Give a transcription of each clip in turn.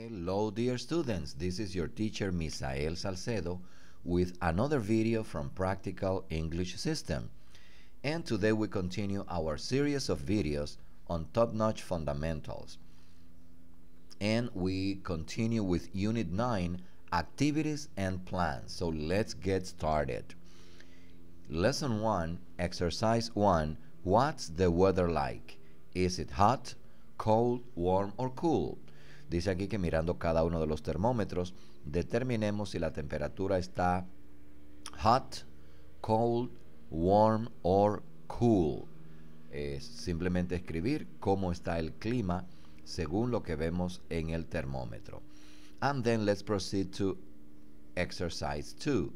Hello, dear students. This is your teacher, Misael Salcedo, with another video from Practical English System. And today we continue our series of videos on top-notch fundamentals. And we continue with Unit 9, Activities and Plans. So let's get started. Lesson 1, Exercise 1, What's the weather like? Is it hot, cold, warm, or cool? Dice aquí que mirando cada uno de los termómetros, determinemos si la temperatura está hot, cold, warm or cool. Es simplemente escribir cómo está el clima según lo que vemos en el termómetro. And then let's proceed to exercise 2.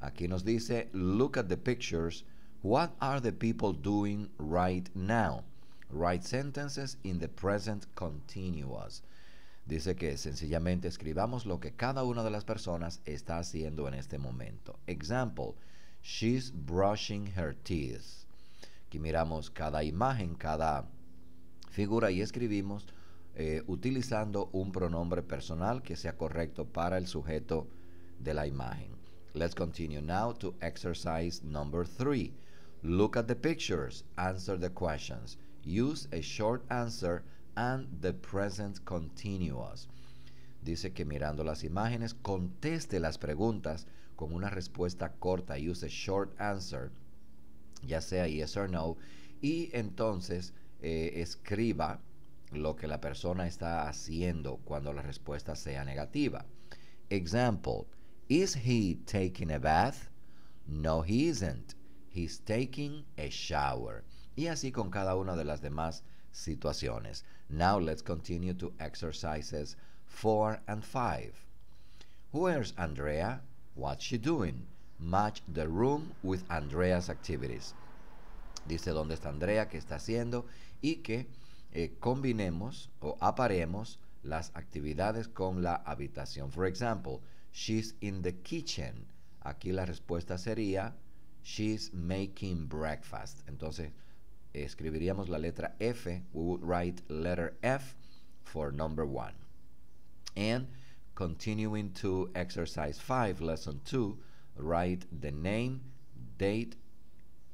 Aquí nos dice, look at the pictures. What are the people doing right now? Write sentences in the present continuous. Dice que sencillamente escribamos lo que cada una de las personas está haciendo en este momento. Example, she's brushing her teeth. Aquí miramos cada imagen, cada figura y escribimos eh, utilizando un pronombre personal que sea correcto para el sujeto de la imagen. Let's continue now to exercise number three. Look at the pictures, answer the questions. Use a short answer and the present continuous. Dice que mirando las imágenes, conteste las preguntas con una respuesta corta. Use a short answer, ya sea yes or no. Y entonces eh, escriba lo que la persona está haciendo cuando la respuesta sea negativa. Example, is he taking a bath? No, he isn't. He's taking a shower y así con cada una de las demás situaciones. Now let's continue to exercises 4 and 5. Where's Andrea? What's she doing? Match the room with Andrea's activities. Dice dónde está Andrea, qué está haciendo y que eh, combinemos o aparemos las actividades con la habitación. For example, she's in the kitchen. Aquí la respuesta sería she's making breakfast. Entonces, escribiríamos la letra F, we would write letter F for number one. And continuing to exercise five, lesson two, write the name, date,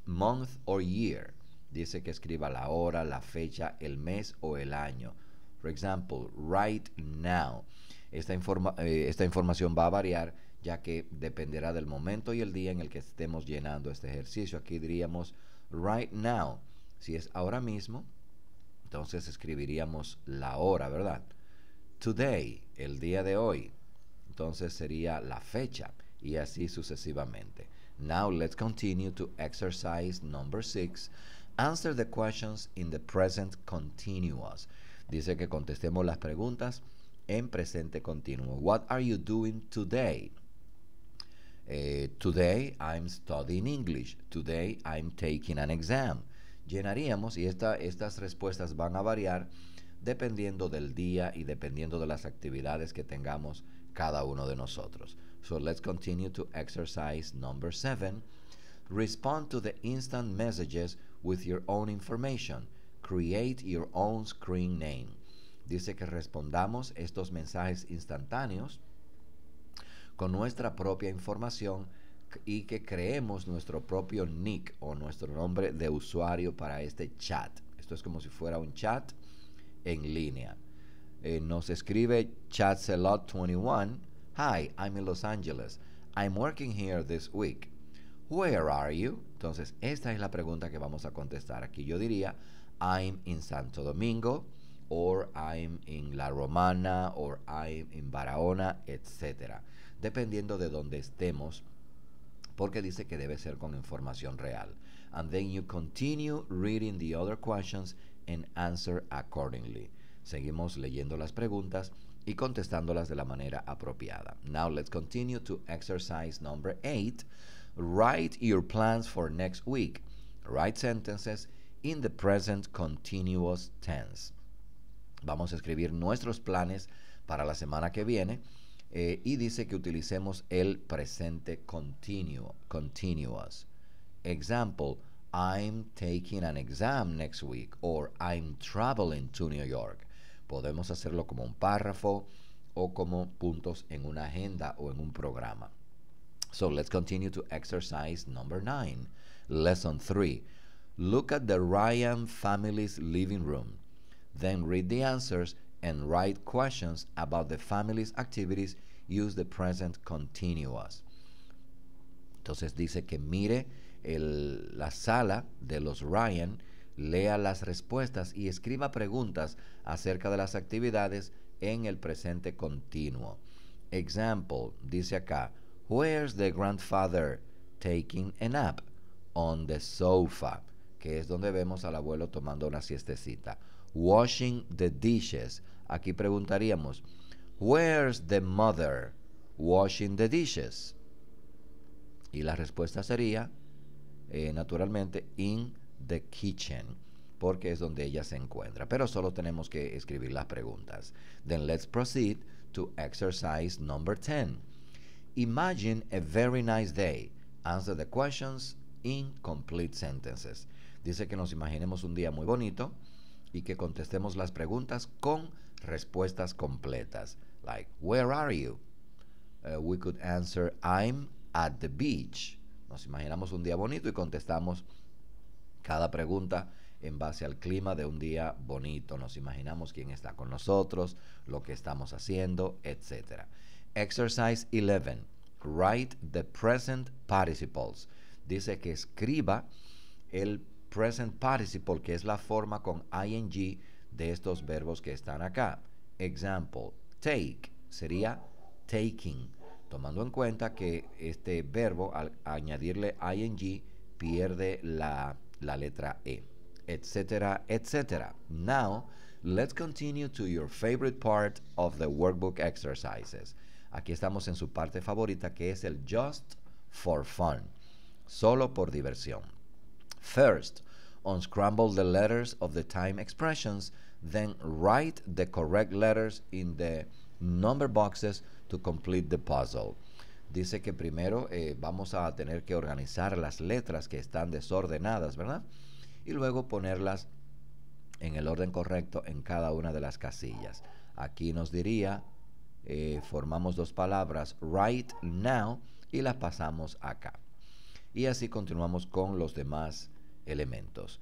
month or year. Dice que escriba la hora, la fecha, el mes o el año. For example, right now. Esta, eh, esta información va a variar ya que dependerá del momento y el día en el que estemos llenando este ejercicio. Aquí diríamos right now. Si es ahora mismo, entonces escribiríamos la hora, ¿verdad? Today, el día de hoy. Entonces sería la fecha y así sucesivamente. Now let's continue to exercise number six. Answer the questions in the present continuous. Dice que contestemos las preguntas en presente continuo. What are you doing today? Eh, today I'm studying English. Today I'm taking an exam llenaríamos y estas respuestas van a variar dependiendo del día y dependiendo de las actividades que tengamos cada uno de nosotros. So let's continue to exercise number seven. Respond to the instant messages with your own information. Create your own screen name. Dice que respondamos estos mensajes instantáneos con nuestra propia información y que creemos nuestro propio nick o nuestro nombre de usuario para este chat. Esto es como si fuera un chat en línea. Eh, nos escribe Chatselot21. Hi, I'm in Los Angeles. I'm working here this week. Where are you? Entonces, esta es la pregunta que vamos a contestar aquí. Yo diría, I'm in Santo Domingo, or I'm in La Romana, or I'm in Barahona, etc. Dependiendo de donde estemos porque dice que debe ser con información real. And then you continue reading the other questions and answer accordingly. Seguimos leyendo las preguntas y contestándolas de la manera apropiada. Now let's continue to exercise number eight. Write your plans for next week. Write sentences in the present continuous tense. Vamos a escribir nuestros planes para la semana que viene Eh, y dice que utilicemos el presente continuo, continuous. Example, I'm taking an exam next week or I'm traveling to New York. Podemos hacerlo como un párrafo o como puntos en una agenda o en un programa. So let's continue to exercise number nine. Lesson three. Look at the Ryan family's living room. Then read the answers and write questions about the family's activities, use the present continuous. Entonces dice que mire la sala de los Ryan, lea las respuestas y escriba preguntas acerca de las actividades en el presente continuo. Example, dice acá, Where's the grandfather taking a nap? On the sofa, que es donde vemos al abuelo tomando una siestecita washing the dishes. Aquí preguntaríamos, where's the mother washing the dishes? Y la respuesta sería, eh, naturalmente, in the kitchen, porque es donde ella se encuentra. Pero solo tenemos que escribir las preguntas. Then let's proceed to exercise number 10. Imagine a very nice day. Answer the questions in complete sentences. Dice que nos imaginemos un día muy bonito y que contestemos las preguntas con respuestas completas. Like, where are you? Uh, we could answer, I'm at the beach. Nos imaginamos un día bonito y contestamos cada pregunta en base al clima de un día bonito. Nos imaginamos quién está con nosotros, lo que estamos haciendo, etc. Exercise 11. Write the present participles. Dice que escriba el present participle, que es la forma con ing de estos verbos que están acá. Example, take sería taking, tomando en cuenta que este verbo al añadirle ing pierde la, letra e, etcétera, etcétera. Now, let's continue to your favorite part of the workbook exercises. Aquí estamos en su parte favorita que es el just for fun, solo por diversión. First, unscramble the letters of the time expressions, then write the correct letters in the number boxes to complete the puzzle. Dice que primero eh, vamos a tener que organizar las letras que están desordenadas, ¿verdad? Y luego ponerlas en el orden correcto en cada una de las casillas. Aquí nos diría, eh, formamos dos palabras, right now, y las pasamos acá. Y así continuamos con los demás elementos.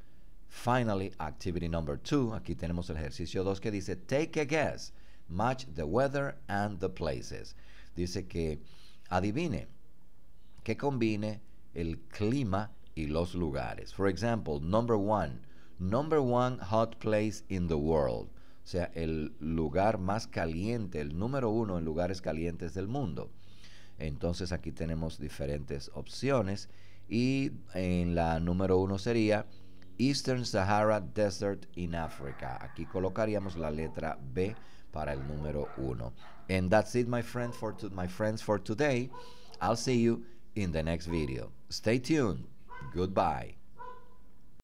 Finally, activity number two. Aquí tenemos el ejercicio 2 que dice, take a guess, match the weather and the places. Dice que adivine, que combine el clima y los lugares. For example, number one, number one hot place in the world. O sea, el lugar más caliente, el número uno en lugares calientes del mundo. Entonces aquí tenemos diferentes opciones y en la número uno sería Eastern Sahara Desert in Africa. Aquí colocaríamos la letra B para el número uno. And that's it, my friend, for my friends, for today. I'll see you in the next video. Stay tuned. Goodbye.